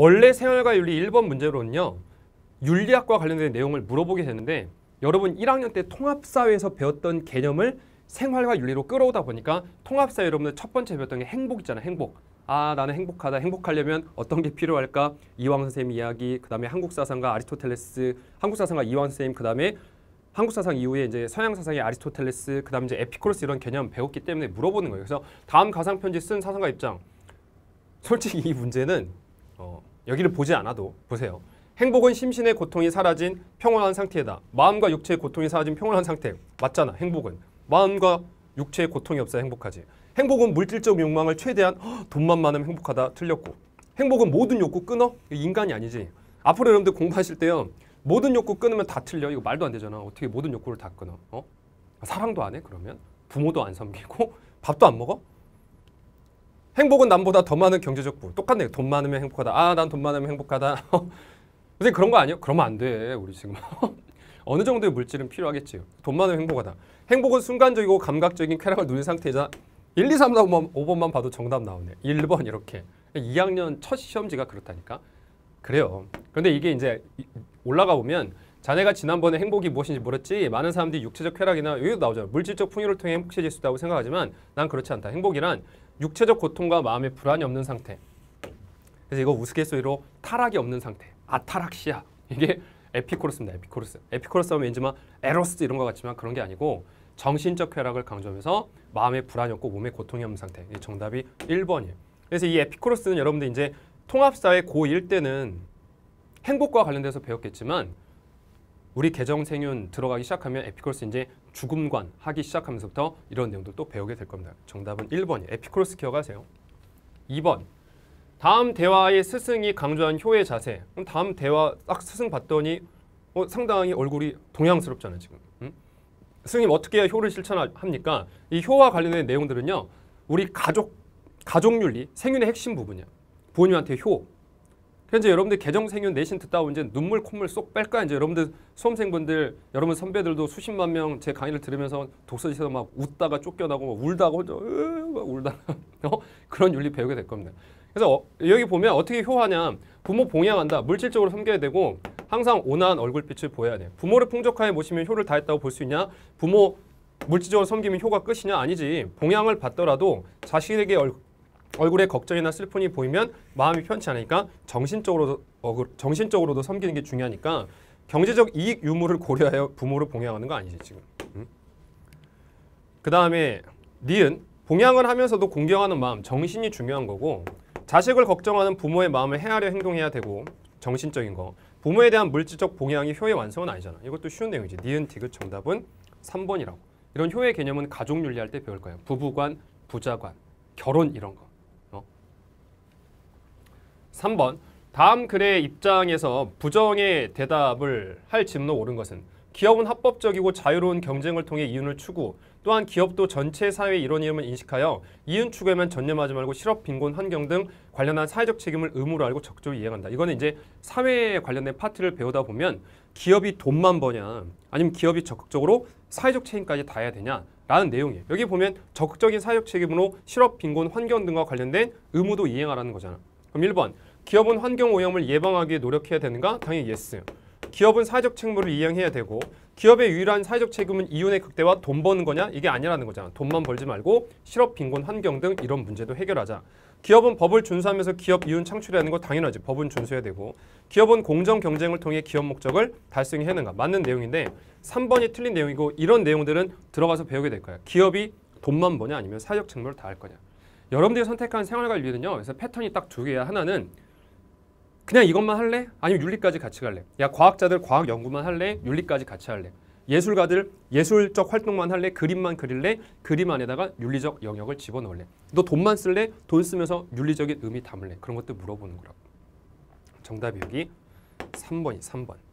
원래 생활과 윤리 1번 문제로는요. 윤리학과 관련된 내용을 물어보게 되는데 여러분 1학년 때 통합사회에서 배웠던 개념을 생활과 윤리로 끌어오다 보니까 통합사회 여러분들 첫 번째 배웠던 게 행복이잖아요. 행복. 아 나는 행복하다. 행복하려면 어떤 게 필요할까? 이왕 선생님 이야기, 그 다음에 한국사상과 아리스토텔레스, 한국사상과 이황 선생님, 그 다음에 한국사상 이후에 이제 서양사상의 아리스토텔레스, 그 다음에 이제 에피쿠로스 이런 개념 배웠기 때문에 물어보는 거예요. 그래서 다음 가상편지 쓴 사상가 입장. 솔직히 이 문제는 어, 여기를 보지 않아도 보세요. 행복은 심신의 고통이 사라진 평온한 상태다. 마음과 육체의 고통이 사라진 평온한 상태. 맞잖아. 행복은. 마음과 육체의 고통이 없어야 행복하지. 행복은 물질적 욕망을 최대한 허, 돈만 많으면 행복하다. 틀렸고. 행복은 모든 욕구 끊어? 인간이 아니지. 앞으로 여러분들 공부하실 때요. 모든 욕구 끊으면 다 틀려. 이거 말도 안 되잖아. 어떻게 모든 욕구를 다 끊어? 어? 사랑도 안 해? 그러면? 부모도 안 섬기고? 밥도 안 먹어? 행복은 남보다 더 많은 경제적 부분. 똑같네요. 돈 많으면 행복하다. 아, 난 돈 많으면 행복하다. 선생님 그런 거 아니에요? 그러면 안 돼. 우리 지금 어느 정도의 물질은 필요하겠지요. 돈 많으면 행복하다. 행복은 순간적이고 감각적인 쾌락을 누린 상태이자 1, 2, 3, 4, 5번, 5번만 봐도 정답 나오네. 1번 이렇게. 2학년 첫 시험지가 그렇다니까. 그래요. 그런데 이게 이제 올라가 보면 자네가 지난번에 행복이 무엇인지 물었지 많은 사람들이 육체적 쾌락이나 여기도 나오잖아 물질적 풍요를 통해 행복해질 수 있다고 생각하지만 난 그렇지 않다 행복이란 육체적 고통과 마음의 불안이 없는 상태 그래서 이거 우스갯소리로 타락이 없는 상태 아타락시아 이게 에피코로스입니다 에피코로스 에피코로스 하면 왠지 막 에로스 이런 것 같지만 그런 게 아니고 정신적 쾌락을 강조하면서 마음의 불안이 없고 몸의 고통이 없는 상태 이 정답이 1번이에요 그래서 이 에피코로스는 여러분들 이제 통합사회 고1 때는 행복과 관련돼서 배웠겠지만 우리 계정 생윤 들어가기 시작하면 에피코로스 이제 죽음관 하기 시작하면서부터 이런 내용도 또 배우게 될 겁니다. 정답은 1번이 에피코로스 기억하세요. 2번 다음 대화의 스승이 강조한 효의 자세. 그럼 다음 대화 딱 스승 봤더니 어, 상당히 얼굴이 동양스럽잖아요 지금. 응? 스님 승 어떻게 효를 실천합니까? 이 효와 관련된 내용들은요. 우리 가족 가족윤리 생윤의 핵심 부분이야. 부모님한테 효, 현재 여러분들 개정 생윤 내신 듣다 온 이제 눈물 콧물 쏙 뺄까 이제 여러분들 수험생분들 여러분 선배들도 수십만 명 제 강의를 들으면서 독서실에서 막 웃다가 쫓겨나고 막 울다가 혼자 막 울다가 어? 그런 윤리 배우게 될 겁니다. 그래서 어, 여기 보면 어떻게 효하냐 부모 봉양한다 물질적으로 섬겨야 되고 항상 온화한 얼굴빛을 보여야 돼 부모를 풍족하게 모시면 효를 다했다고 볼 수 있냐 부모 물질적으로 섬기면 효가 끝이냐 아니지 봉양을 받더라도 자식에게 얼, 얼굴에 걱정이나 슬픔이 보이면 마음이 편치 않으니까 정신적으로도 어, 그 정신적으로도 섬기는 게 중요하니까 경제적 이익 유무를 고려하여 부모를 봉양하는 거 아니지 지금. 음? 그 다음에 니은 봉양을 하면서도 공경하는 마음 정신이 중요한 거고 자식을 걱정하는 부모의 마음을 헤아려 행동해야 되고 정신적인 거 부모에 대한 물질적 봉양이 효의 완성은 아니잖아. 이것도 쉬운 내용이지. 니은 디귿 정답은 3번이라고. 이런 효의 개념은 가족윤리할 때 배울 거예요. 부부관, 부자관, 결혼 이런 거. 3번 다음 글의 입장에서 부정의 대답을 할 질문으로 옳은 것은 기업은 합법적이고 자유로운 경쟁을 통해 이윤을 추구 또한 기업도 전체 사회의 이론 이름을 인식하여 이윤 추구에만 전념하지 말고 실업, 빈곤, 환경 등 관련한 사회적 책임을 의무로 알고 적절히 이행한다. 이거는 이제 사회에 관련된 파트를 배우다 보면 기업이 돈만 버냐 아니면 기업이 적극적으로 사회적 책임까지 다해야 되냐라는 내용이에요. 여기 보면 적극적인 사회적 책임으로 실업, 빈곤, 환경 등과 관련된 의무도 이행하라는 거잖아. 그럼 1번 기업은 환경오염을 예방하기 위해 노력해야 되는가? 당연히 예스. 기업은 사회적 책무를 이행해야 되고 기업의 유일한 사회적 책임은 이윤의 극대화 돈 버는 거냐? 이게 아니라는 거잖아. 돈만 벌지 말고 실업, 빈곤, 환경 등 이런 문제도 해결하자. 기업은 법을 준수하면서 기업 이윤 창출하는거 당연하지. 법은 준수해야 되고 기업은 공정 경쟁을 통해 기업 목적을 달성해야 하는가? 맞는 내용인데 3번이 틀린 내용이고 이런 내용들은 들어가서 배우게 될 거야. 기업이 돈만 버냐 아니면 사회적 책무를 다 할 거냐. 여러분들이 선택한 생활 관리는요. 그래서 패턴이 딱 두 개야. 하나는 그냥 이것만 할래? 아니면 윤리까지 같이 갈래? 야 과학자들 과학 연구만 할래? 윤리까지 같이 할래? 예술가들 예술적 활동만 할래? 그림만 그릴래? 그림 안에다가 윤리적 영역을 집어넣을래? 너 돈만 쓸래? 돈 쓰면서 윤리적인 의미 담을래? 그런 것도 물어보는 거라고. 정답이 여기 3번이 3번.